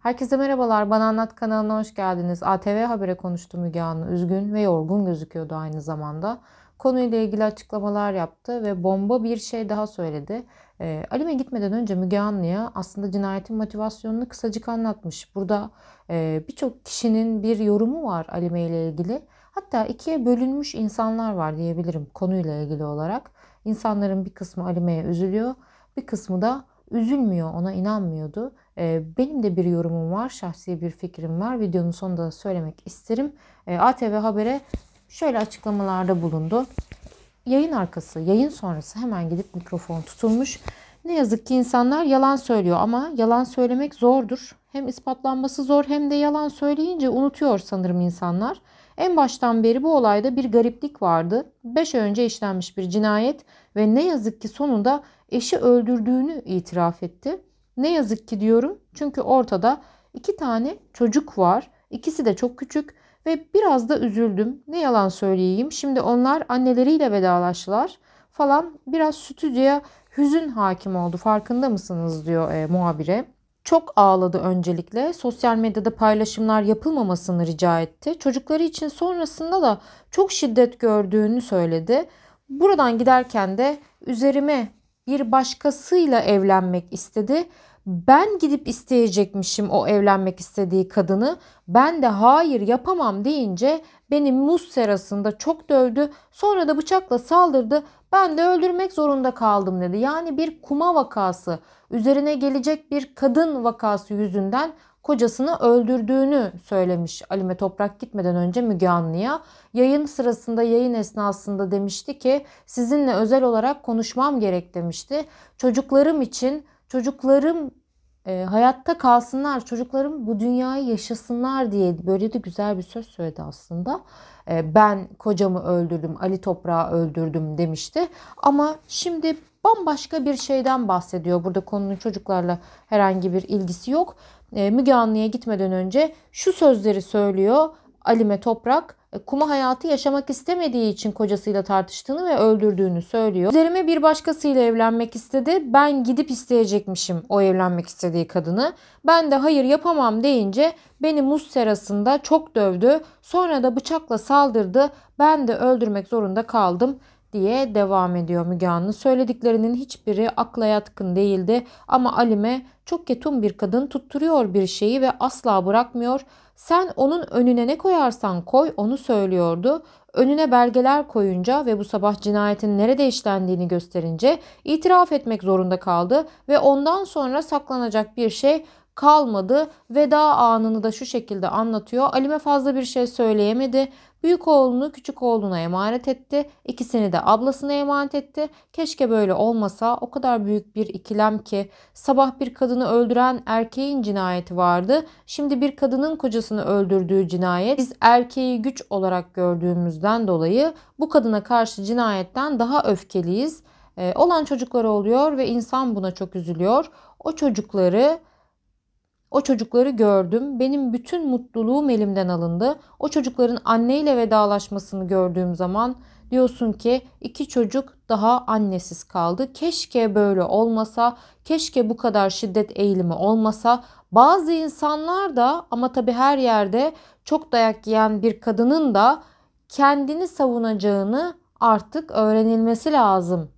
Herkese merhabalar. Bana Anlat kanalına hoş geldiniz. ATV Haber'e konuştu Müge Anlı. Üzgün ve yorgun gözüküyordu aynı zamanda. Konuyla ilgili açıklamalar yaptı ve bomba bir şey daha söyledi. E, Alime gitmeden önce Müge Anlı'ya aslında cinayetin motivasyonunu kısacık anlatmış. Burada e, birçok kişinin bir yorumu var Alime ile ilgili. Hatta ikiye bölünmüş insanlar var diyebilirim konuyla ilgili olarak. İnsanların bir kısmı Alime'ye üzülüyor, bir kısmı da üzülmüyor, ona inanmıyordu ee, benim de bir yorumum var, şahsi bir fikrim var. Videonun sonunda da söylemek isterim. Ee, ATV Haber'e şöyle açıklamalarda bulundu. Yayın arkası, yayın sonrası hemen gidip mikrofon tutulmuş. Ne yazık ki insanlar yalan söylüyor ama yalan söylemek zordur. Hem ispatlanması zor hem de yalan söyleyince unutuyor sanırım insanlar. En baştan beri bu olayda bir gariplik vardı. 5 ay önce işlenmiş bir cinayet ve ne yazık ki sonunda eşi öldürdüğünü itiraf etti. Ne yazık ki diyorum çünkü ortada iki tane çocuk var. İkisi de çok küçük ve biraz da üzüldüm. Ne yalan söyleyeyim. Şimdi onlar anneleriyle vedalaştılar falan. Biraz stüdyoya hüzün hakim oldu. Farkında mısınız diyor e, muhabire. Çok ağladı öncelikle. Sosyal medyada paylaşımlar yapılmamasını rica etti. Çocukları için sonrasında da çok şiddet gördüğünü söyledi. Buradan giderken de üzerime bir başkasıyla evlenmek istedi ben gidip isteyecekmişim o evlenmek istediği kadını. Ben de hayır yapamam deyince beni muz serasında çok dövdü. Sonra da bıçakla saldırdı. Ben de öldürmek zorunda kaldım dedi. Yani bir kuma vakası, üzerine gelecek bir kadın vakası yüzünden kocasını öldürdüğünü söylemiş Alime Toprak gitmeden önce Müge Anlı'ya. Yayın sırasında yayın esnasında demişti ki sizinle özel olarak konuşmam gerek demişti. Çocuklarım için çocuklarım e, hayatta kalsınlar, çocuklarım bu dünyayı yaşasınlar diye böyle de güzel bir söz söyledi aslında. E, ben kocamı öldürdüm, Ali Toprağı öldürdüm demişti. Ama şimdi bambaşka bir şeyden bahsediyor. Burada konunun çocuklarla herhangi bir ilgisi yok. E, Müge Anlı'ya gitmeden önce şu sözleri söylüyor Alime Toprak. E, kuma hayatı yaşamak istemediği için kocasıyla tartıştığını ve öldürdüğünü söylüyor. Üzerime bir başkasıyla evlenmek istedi. Ben gidip isteyecekmişim o evlenmek istediği kadını. Ben de hayır yapamam deyince beni muz serasında çok dövdü. Sonra da bıçakla saldırdı. Ben de öldürmek zorunda kaldım diye devam ediyor Müge Anlı. Söylediklerinin hiçbiri akla yatkın değildi ama Alime çok ketum bir kadın tutturuyor bir şeyi ve asla bırakmıyor. Sen onun önüne ne koyarsan koy onu söylüyordu. Önüne belgeler koyunca ve bu sabah cinayetin nerede işlendiğini gösterince itiraf etmek zorunda kaldı ve ondan sonra saklanacak bir şey kalmadı. Veda anını da şu şekilde anlatıyor. Alime fazla bir şey söyleyemedi. Büyük oğlunu küçük oğluna emanet etti. İkisini de ablasına emanet etti. Keşke böyle olmasa o kadar büyük bir ikilem ki sabah bir kadını öldüren erkeğin cinayeti vardı. Şimdi bir kadının kocasını öldürdüğü cinayet biz erkeği güç olarak gördüğümüzden dolayı bu kadına karşı cinayetten daha öfkeliyiz. Ee, olan çocukları oluyor ve insan buna çok üzülüyor. O çocukları o çocukları gördüm. Benim bütün mutluluğum elimden alındı. O çocukların anneyle vedalaşmasını gördüğüm zaman diyorsun ki iki çocuk daha annesiz kaldı. Keşke böyle olmasa, keşke bu kadar şiddet eğilimi olmasa. Bazı insanlar da ama tabii her yerde çok dayak yiyen bir kadının da kendini savunacağını artık öğrenilmesi lazım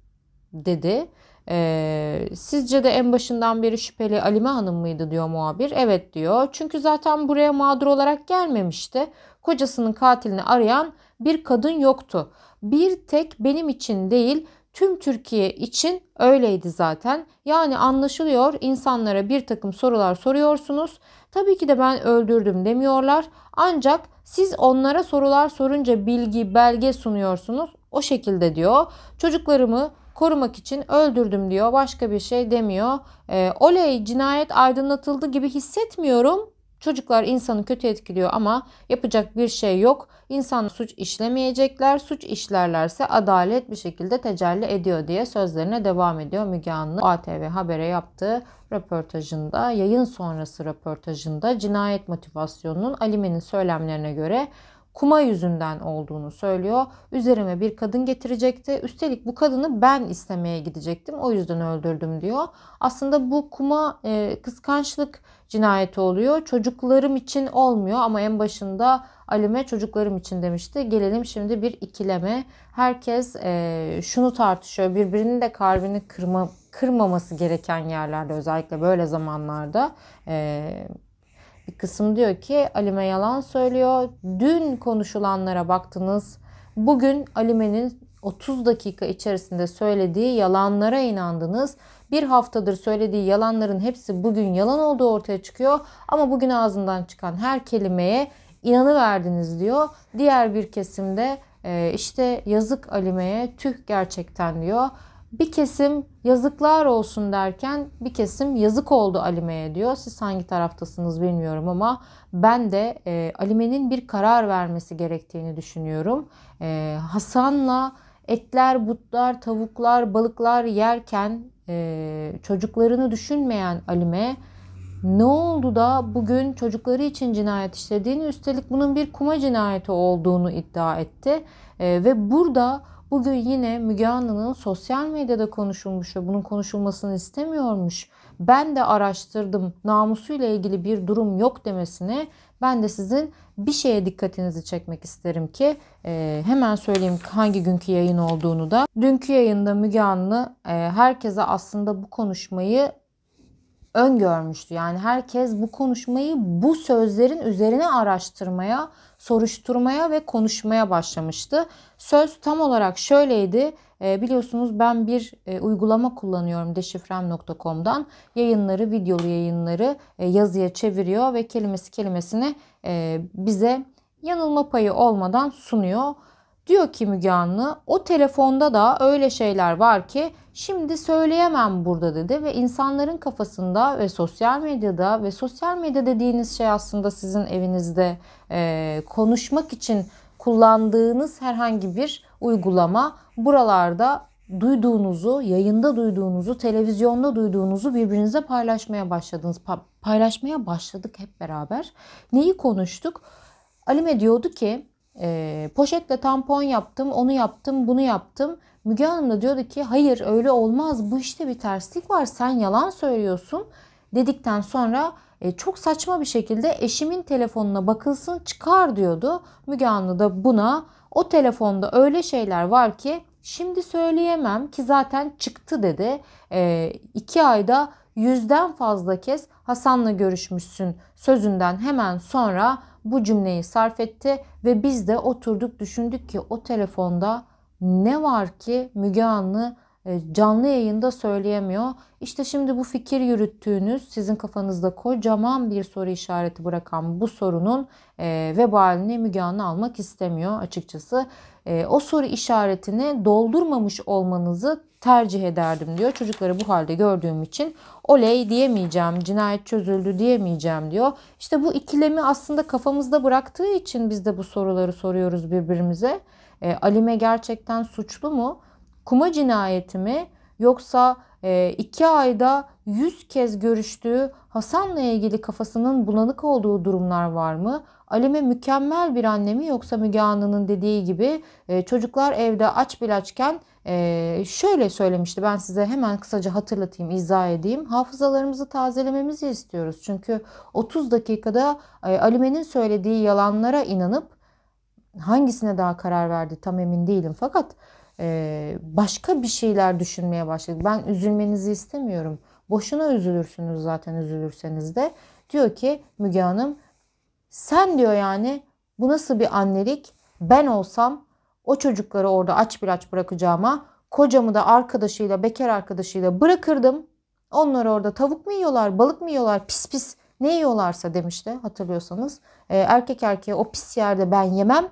dedi. Ee, sizce de en başından beri şüpheli Alime Hanım mıydı diyor muhabir. Evet diyor. Çünkü zaten buraya mağdur olarak gelmemişti. Kocasının katilini arayan bir kadın yoktu. Bir tek benim için değil tüm Türkiye için öyleydi zaten. Yani anlaşılıyor insanlara bir takım sorular soruyorsunuz. Tabii ki de ben öldürdüm demiyorlar. Ancak siz onlara sorular sorunca bilgi, belge sunuyorsunuz. O şekilde diyor. Çocuklarımı korumak için öldürdüm diyor. Başka bir şey demiyor. E, oley cinayet aydınlatıldı gibi hissetmiyorum. Çocuklar insanı kötü etkiliyor ama yapacak bir şey yok. İnsan suç işlemeyecekler. Suç işlerlerse adalet bir şekilde tecelli ediyor diye sözlerine devam ediyor Müge Anlı. ATV Haber'e yaptığı röportajında, yayın sonrası röportajında cinayet motivasyonunun Alime'nin söylemlerine göre kuma yüzünden olduğunu söylüyor. Üzerime bir kadın getirecekti. Üstelik bu kadını ben istemeye gidecektim. O yüzden öldürdüm diyor. Aslında bu kuma e, kıskançlık cinayeti oluyor. Çocuklarım için olmuyor ama en başında Alime çocuklarım için demişti. Gelelim şimdi bir ikileme. Herkes e, şunu tartışıyor. Birbirinin de kalbini kırma, kırmaması gereken yerlerde özellikle böyle zamanlarda e, bir kısım diyor ki Alime yalan söylüyor. Dün konuşulanlara baktınız. Bugün Alime'nin 30 dakika içerisinde söylediği yalanlara inandınız. Bir haftadır söylediği yalanların hepsi bugün yalan olduğu ortaya çıkıyor. Ama bugün ağzından çıkan her kelimeye inanıverdiniz diyor. Diğer bir kesimde ee, işte yazık Alime'ye tüh gerçekten diyor bir kesim yazıklar olsun derken bir kesim yazık oldu Alime'ye diyor. Siz hangi taraftasınız bilmiyorum ama ben de e, Alime'nin bir karar vermesi gerektiğini düşünüyorum. E, Hasan'la etler, butlar, tavuklar, balıklar yerken e, çocuklarını düşünmeyen Alime ne oldu da bugün çocukları için cinayet işlediğini üstelik bunun bir kuma cinayeti olduğunu iddia etti. E, ve burada Bugün yine Müge Anlı'nın sosyal medyada konuşulmuş ve bunun konuşulmasını istemiyormuş. Ben de araştırdım namusuyla ilgili bir durum yok demesine ben de sizin bir şeye dikkatinizi çekmek isterim ki e, hemen söyleyeyim hangi günkü yayın olduğunu da. Dünkü yayında Müge Anlı e, herkese aslında bu konuşmayı öngörmüştü. Yani herkes bu konuşmayı bu sözlerin üzerine araştırmaya, soruşturmaya ve konuşmaya başlamıştı. Söz tam olarak şöyleydi. E, biliyorsunuz ben bir e, uygulama kullanıyorum deşifrem.com'dan. Yayınları, videolu yayınları e, yazıya çeviriyor ve kelimesi kelimesine e, bize yanılma payı olmadan sunuyor. Diyor ki Müge Anlı o telefonda da öyle şeyler var ki şimdi söyleyemem burada dedi ve insanların kafasında ve sosyal medyada ve sosyal medya dediğiniz şey aslında sizin evinizde e, konuşmak için kullandığınız herhangi bir uygulama buralarda duyduğunuzu, yayında duyduğunuzu, televizyonda duyduğunuzu birbirinize paylaşmaya başladınız. Pa- paylaşmaya başladık hep beraber. Neyi konuştuk? Alime diyordu ki e, poşetle tampon yaptım, onu yaptım, bunu yaptım. Müge Hanım da diyordu ki hayır öyle olmaz bu işte bir terslik var sen yalan söylüyorsun dedikten sonra e, çok saçma bir şekilde eşimin telefonuna bakılsın çıkar diyordu. Müge Hanım da buna o telefonda öyle şeyler var ki şimdi söyleyemem ki zaten çıktı dedi. E, iki ayda yüzden fazla kez Hasan'la görüşmüşsün sözünden hemen sonra bu cümleyi sarf etti ve biz de oturduk düşündük ki o telefonda ne var ki Müge Anlı e, canlı yayında söyleyemiyor. İşte şimdi bu fikir yürüttüğünüz sizin kafanızda kocaman bir soru işareti bırakan bu sorunun e, vebalini Müge Anlı almak istemiyor açıkçası. Ee, o soru işaretini doldurmamış olmanızı tercih ederdim diyor. Çocukları bu halde gördüğüm için oley diyemeyeceğim, cinayet çözüldü diyemeyeceğim diyor. İşte bu ikilemi aslında kafamızda bıraktığı için biz de bu soruları soruyoruz birbirimize. E, Alime gerçekten suçlu mu? Kuma cinayeti mi? Yoksa e, iki ayda yüz kez görüştüğü Hasan'la ilgili kafasının bulanık olduğu durumlar var mı? Alime mükemmel bir anne mi yoksa Müge Anlı'nın dediği gibi e, çocuklar evde aç bir açken e, şöyle söylemişti ben size hemen kısaca hatırlatayım izah edeyim. Hafızalarımızı tazelememizi istiyoruz çünkü 30 dakikada e, Alime'nin söylediği yalanlara inanıp hangisine daha karar verdi tam emin değilim fakat e, başka bir şeyler düşünmeye başladı Ben üzülmenizi istemiyorum. Boşuna üzülürsünüz zaten üzülürseniz de. Diyor ki Müge Hanım sen diyor yani bu nasıl bir annelik? Ben olsam o çocukları orada aç bir aç bırakacağıma kocamı da arkadaşıyla bekar arkadaşıyla bırakırdım. Onlar orada tavuk mu yiyorlar, balık mı yiyorlar, pis pis ne yiyorlarsa demişti hatırlıyorsanız. E, erkek erkeğe o pis yerde ben yemem.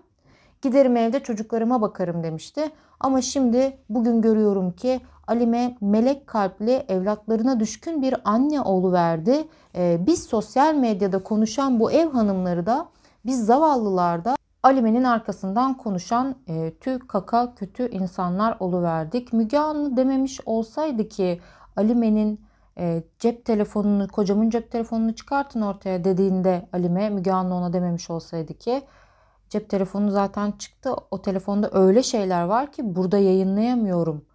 Giderim evde çocuklarıma bakarım demişti. Ama şimdi bugün görüyorum ki Alime melek kalpli evlatlarına düşkün bir anne oğlu verdi. E, biz sosyal medyada konuşan bu ev hanımları da biz zavallılar da Alime'nin arkasından konuşan e, tüy kaka kötü insanlar oluverdik. Müge Anlı dememiş olsaydı ki Alime'nin e, cep telefonunu kocamın cep telefonunu çıkartın ortaya dediğinde Alime Müge Anlı ona dememiş olsaydı ki cep telefonu zaten çıktı. O telefonda öyle şeyler var ki burada yayınlayamıyorum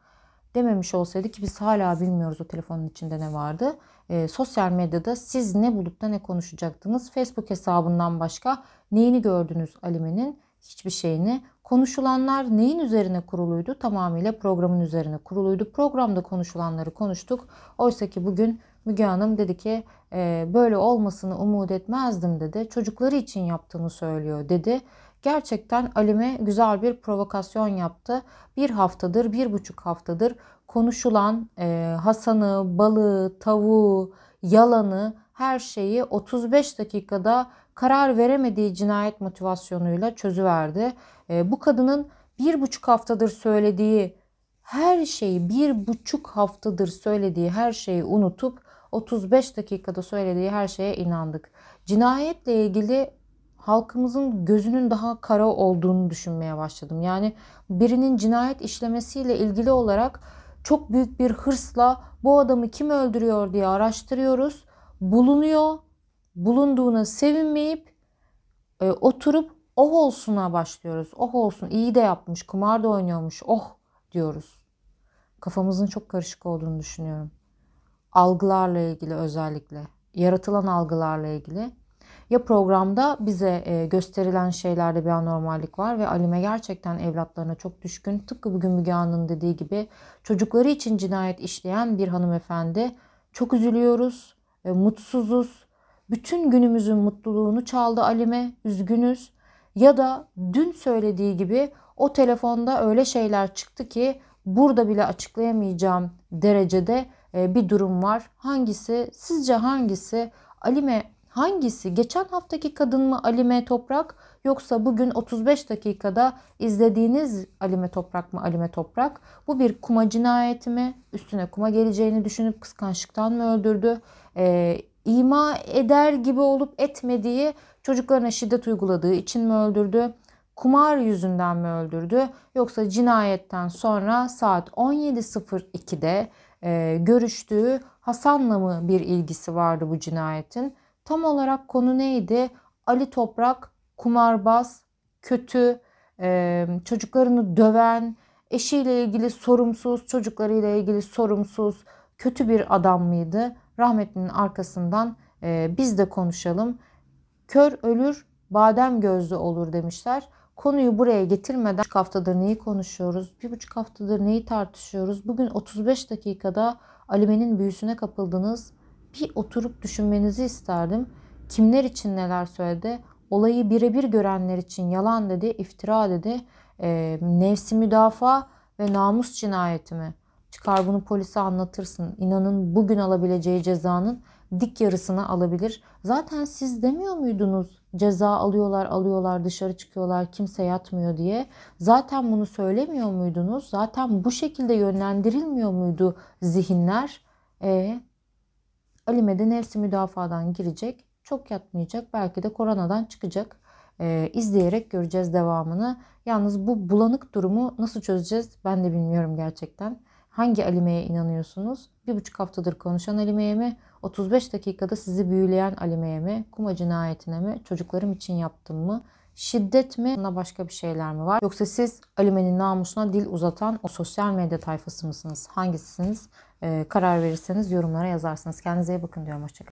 dememiş olsaydı ki biz hala bilmiyoruz o telefonun içinde ne vardı. E, sosyal medyada siz ne bulup da ne konuşacaktınız? Facebook hesabından başka neyini gördünüz Alime'nin? Hiçbir şeyini. Konuşulanlar neyin üzerine kuruluydu? Tamamıyla programın üzerine kuruluydu. Programda konuşulanları konuştuk. Oysa ki bugün Müge Hanım dedi ki e, böyle olmasını umut etmezdim dedi. Çocukları için yaptığını söylüyor dedi. Gerçekten Alime güzel bir provokasyon yaptı. Bir haftadır, bir buçuk haftadır konuşulan e, Hasan'ı, balığı, tavuğu, yalanı her şeyi 35 dakikada karar veremediği cinayet motivasyonuyla çözüverdi. E, bu kadının bir buçuk haftadır söylediği her şeyi bir buçuk haftadır söylediği her şeyi unutup 35 dakikada söylediği her şeye inandık. Cinayetle ilgili halkımızın gözünün daha kara olduğunu düşünmeye başladım. Yani birinin cinayet işlemesiyle ilgili olarak çok büyük bir hırsla bu adamı kim öldürüyor diye araştırıyoruz. Bulunuyor. Bulunduğuna sevinmeyip e, oturup oh olsuna başlıyoruz. Oh olsun iyi de yapmış, kumar da oynuyormuş. Oh diyoruz. Kafamızın çok karışık olduğunu düşünüyorum algılarla ilgili özellikle yaratılan algılarla ilgili ya programda bize e, gösterilen şeylerde bir anormallik var ve Alime gerçekten evlatlarına çok düşkün. Tıpkı bugün Müge Anlı'nın dediği gibi çocukları için cinayet işleyen bir hanımefendi. Çok üzülüyoruz, e, mutsuzuz. Bütün günümüzün mutluluğunu çaldı Alime, üzgünüz. Ya da dün söylediği gibi o telefonda öyle şeyler çıktı ki burada bile açıklayamayacağım derecede e, bir durum var. Hangisi? Sizce hangisi? Alime hangisi? Geçen haftaki kadın mı Alime Toprak yoksa bugün 35 dakikada izlediğiniz Alime Toprak mı Alime Toprak? Bu bir kuma cinayeti mi? Üstüne kuma geleceğini düşünüp kıskançlıktan mı öldürdü? Ee, ima eder gibi olup etmediği çocuklarına şiddet uyguladığı için mi öldürdü? Kumar yüzünden mi öldürdü? Yoksa cinayetten sonra saat 17.02'de e, görüştüğü Hasan'la mı bir ilgisi vardı bu cinayetin? Tam olarak konu neydi? Ali Toprak kumarbaz, kötü, e, çocuklarını döven, eşiyle ilgili sorumsuz, çocuklarıyla ilgili sorumsuz, kötü bir adam mıydı? Rahmetlinin arkasından e, biz de konuşalım. Kör ölür, badem gözlü olur demişler. Konuyu buraya getirmeden bir haftadır neyi konuşuyoruz, bir buçuk haftadır neyi tartışıyoruz. Bugün 35 dakikada Alime'nin büyüsüne kapıldınız. Bir oturup düşünmenizi isterdim. Kimler için neler söyledi? Olayı birebir görenler için yalan dedi, iftira dedi. E, nefsi müdafaa ve namus cinayeti mi? Çıkar bunu polise anlatırsın. İnanın bugün alabileceği cezanın dik yarısını alabilir. Zaten siz demiyor muydunuz ceza alıyorlar alıyorlar dışarı çıkıyorlar kimse yatmıyor diye. Zaten bunu söylemiyor muydunuz? Zaten bu şekilde yönlendirilmiyor muydu zihinler? E Alime de nefsi müdafadan girecek. Çok yatmayacak. Belki de koronadan çıkacak. E, izleyerek göreceğiz devamını. Yalnız bu bulanık durumu nasıl çözeceğiz ben de bilmiyorum gerçekten. Hangi Alime'ye inanıyorsunuz? Bir buçuk haftadır konuşan Alime'ye mi? 35 dakikada sizi büyüleyen Alime'ye mi? Kuma cinayetine mi? Çocuklarım için yaptım mı? Şiddet mi? Buna başka bir şeyler mi var? Yoksa siz Alime'nin namusuna dil uzatan o sosyal medya tayfası mısınız? Hangisiniz? Ee, karar verirseniz yorumlara yazarsınız. Kendinize iyi bakın diyorum. Hoşçakalın.